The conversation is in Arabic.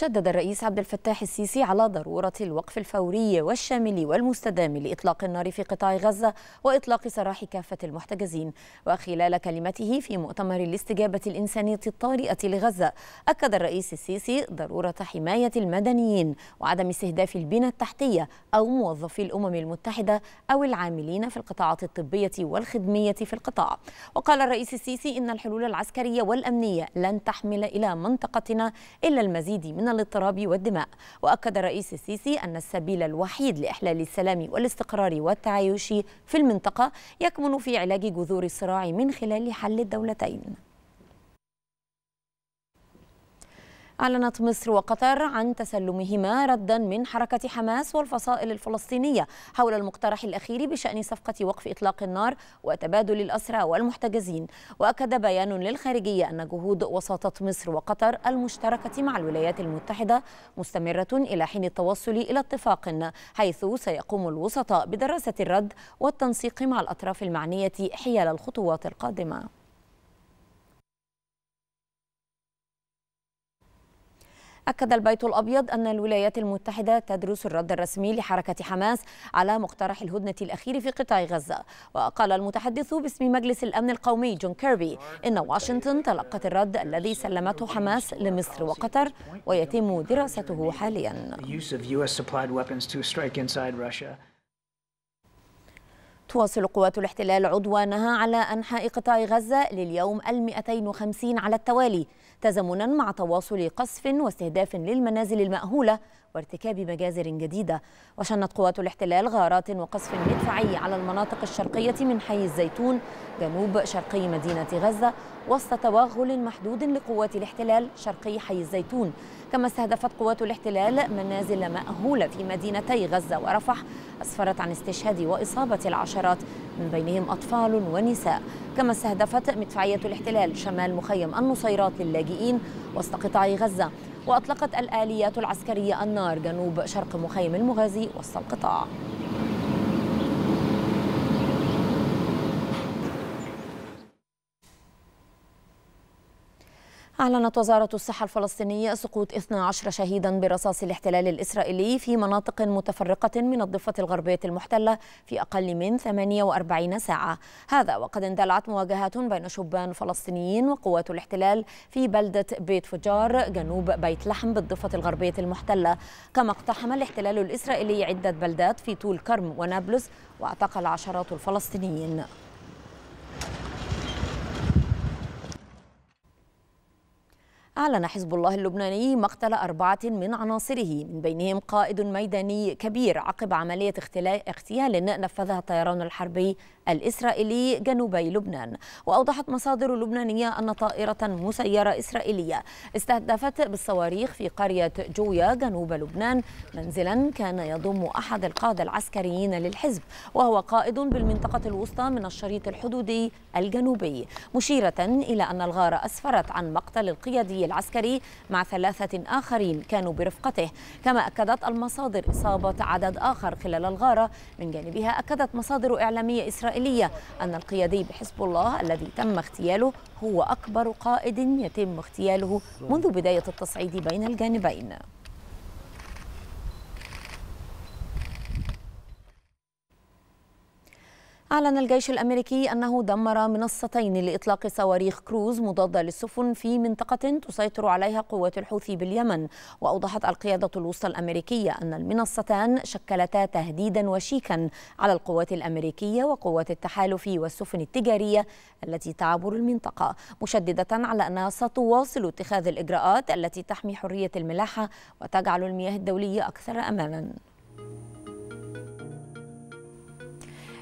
شدد الرئيس عبد الفتاح السيسي على ضرورة الوقف الفوري والشامل والمستدام لإطلاق النار في قطاع غزة وإطلاق سراح كافة المحتجزين وخلال كلمته في مؤتمر الاستجابة الإنسانية الطارئة لغزة أكد الرئيس السيسي ضرورة حماية المدنيين وعدم استهداف البنى التحتية أو موظفي الأمم المتحدة أو العاملين في القطاعات الطبية والخدمية في القطاع وقال الرئيس السيسي إن الحلول العسكرية والأمنية لن تحمل إلى منطقتنا إلا المزيد من الاضطراب والدماء وأكد الرئيس السيسي أن السبيل الوحيد لإحلال السلام والاستقرار والتعايش في المنطقة يكمن في علاج جذور الصراع من خلال حل الدولتين أعلنت مصر وقطر عن تسلمهما ردا من حركة حماس والفصائل الفلسطينية حول المقترح الأخير بشأن صفقة وقف إطلاق النار وتبادل الأسرى والمحتجزين وأكد بيان للخارجية أن جهود وساطة مصر وقطر المشتركة مع الولايات المتحدة مستمرة إلى حين التوصل إلى اتفاق حيث سيقوم الوسطاء بدراسة الرد والتنسيق مع الأطراف المعنية حيال الخطوات القادمة أكد البيت الأبيض أن الولايات المتحدة تدرس الرد الرسمي لحركة حماس على مقترح الهدنة الأخير في قطاع غزة وقال المتحدث باسم مجلس الأمن القومي جون كيربي إن واشنطن تلقت الرد الذي سلمته حماس لمصر وقطر ويتم دراسته حاليا تواصل قوات الاحتلال عدوانها على أنحاء قطاع غزة لليوم ال250 على التوالي تزامنا مع تواصل قصف واستهداف للمنازل المأهولة وارتكاب مجازر جديدة وشنت قوات الاحتلال غارات وقصف مدفعي على المناطق الشرقية من حي الزيتون جنوب شرقي مدينة غزة وسط توغل محدود لقوات الاحتلال شرقي حي الزيتون كما استهدفت قوات الاحتلال منازل مأهولة في مدينتي غزة ورفح أسفرت عن استشهاد وإصابة العشرات من بينهم أطفال ونساء كما استهدفت مدفعية الاحتلال شمال مخيم النصيرات للاجئين وسط قطاع غزة وأطلقت الآليات العسكرية النار جنوب شرق مخيم المغازي وسط القطاع أعلنت وزارة الصحة الفلسطينية سقوط 12 شهيدا برصاص الاحتلال الإسرائيلي في مناطق متفرقة من الضفة الغربية المحتلة في أقل من 48 ساعة هذا وقد اندلعت مواجهات بين شبان فلسطينيين وقوات الاحتلال في بلدة بيت فجار جنوب بيت لحم بالضفة الغربية المحتلة كما اقتحم الاحتلال الإسرائيلي عدة بلدات في طول كرم ونابلس واعتقل عشرات الفلسطينيين أعلن حزب الله اللبناني مقتل أربعة من عناصره من بينهم قائد ميداني كبير عقب عملية اغتيال نفذها الطيران الحربي الإسرائيلي جنوبي لبنان وأوضحت مصادر لبنانية أن طائرة مسيرة إسرائيلية استهدفت بالصواريخ في قرية جويا جنوب لبنان منزلا كان يضم أحد القادة العسكريين للحزب وهو قائد بالمنطقة الوسطى من الشريط الحدودي الجنوبي مشيرة إلى أن الغارة أسفرت عن مقتل القيادي العسكري مع ثلاثة آخرين كانوا برفقته كما أكدت المصادر إصابة عدد آخر خلال الغارة من جانبها أكدت مصادر إعلامية إسرائيلية أن القيادي بحزب الله الذي تم اغتياله هو أكبر قائد يتم اغتياله منذ بداية التصعيد بين الجانبين أعلن الجيش الأمريكي أنه دمر منصتين لإطلاق صواريخ كروز مضادة للسفن في منطقة تسيطر عليها قوات الحوثي باليمن وأوضحت القيادة الوسطى الأمريكية أن المنصتان شكلتا تهديدا وشيكا على القوات الأمريكية وقوات التحالف والسفن التجارية التي تعبر المنطقة مشددة على أنها ستواصل اتخاذ الإجراءات التي تحمي حرية الملاحة وتجعل المياه الدولية أكثر أمانا